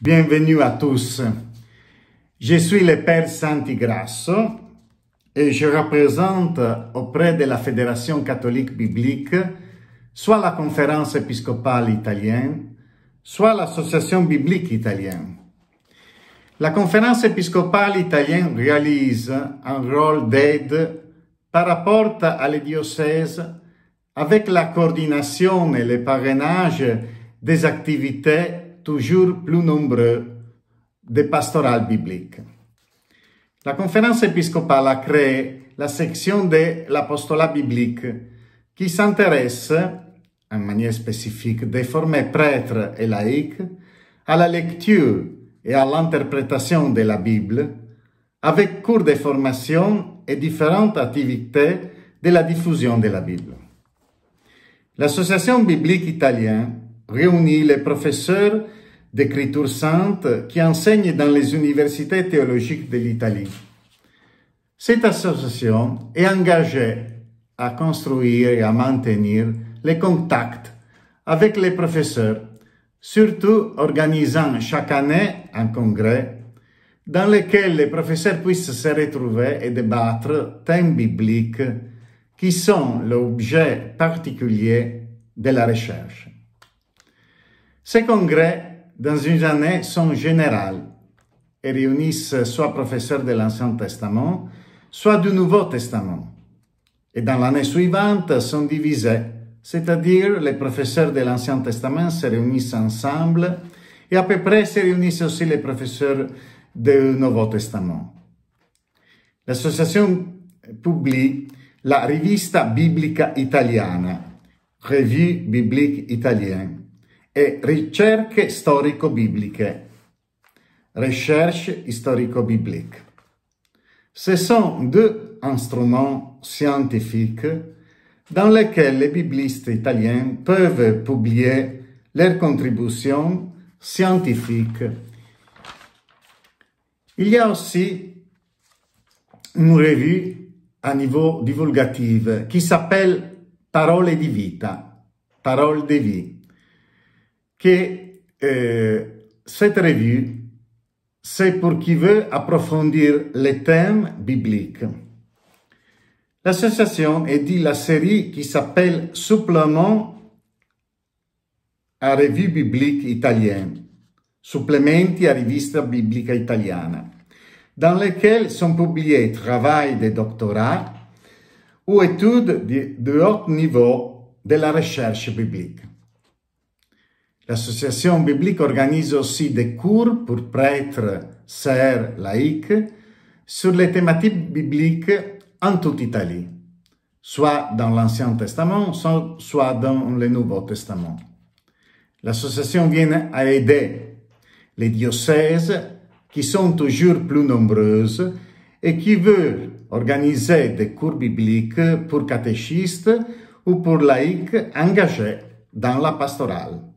Bienvenue à tous. Je suis le Père Santigrasso et je représente auprès de la Fédération catholique biblique soit la conférence épiscopale italienne, soit l'association biblique italienne. La conférence épiscopale italienne réalise un rôle d'aide par rapport à les diocèses avec la coordination et le parrainage des activités toujours plus nombreux de pastorales bibliques. La conférence épiscopale a créé la section de l'apostolat biblique qui s'intéresse, en manière spécifique, des formés prêtres et laïcs à la lecture et à l'interprétation de la Bible, avec cours de formation et différentes activités de la diffusion de la Bible. L'Association biblique italienne réunit les professeurs d'écriture sainte qui enseignent dans les universités théologiques de l'Italie. Cette association est engagée à construire et à maintenir les contacts avec les professeurs, surtout organisant chaque année un congrès dans lequel les professeurs puissent se retrouver et débattre thèmes bibliques qui sont l'objet particulier de la recherche. Ces congrès, dans une année, sont généraux et réunissent soit professeurs de l'Ancien Testament, soit du Nouveau Testament. Et dans l'année suivante, sont divisés, c'est-à-dire les professeurs de l'Ancien Testament se réunissent ensemble et à peu près se réunissent aussi les professeurs du Nouveau Testament. L'association publie la Rivista Biblica Italiana, Revue Biblique Italienne, e ricerche storico-bibliche. Recherche historico-biblique. Ce sont deux instruments scientifiques dans lesquels les biblistes italiens peuvent publier leurs contributions scientifiques. Il y a aussi une revue à niveau divulgative qui s'appelle Parole di Vita, Parole de Vie que euh, cette revue, c'est pour qui veut approfondir les thèmes bibliques. L'association est dit la série qui s'appelle Supplément a Revue biblique italienne, Supplementi a Revista biblica italiana, dans lesquels sont publiés travaux de doctorat ou études de, de haut niveau de la recherche biblique. L'association biblique organise aussi des cours pour prêtres, sœurs, laïcs sur les thématiques bibliques en toute Italie, soit dans l'Ancien Testament, soit dans le Nouveau Testament. L'association vient à aider les diocèses qui sont toujours plus nombreuses et qui veulent organiser des cours bibliques pour catéchistes ou pour laïcs engagés dans la pastorale.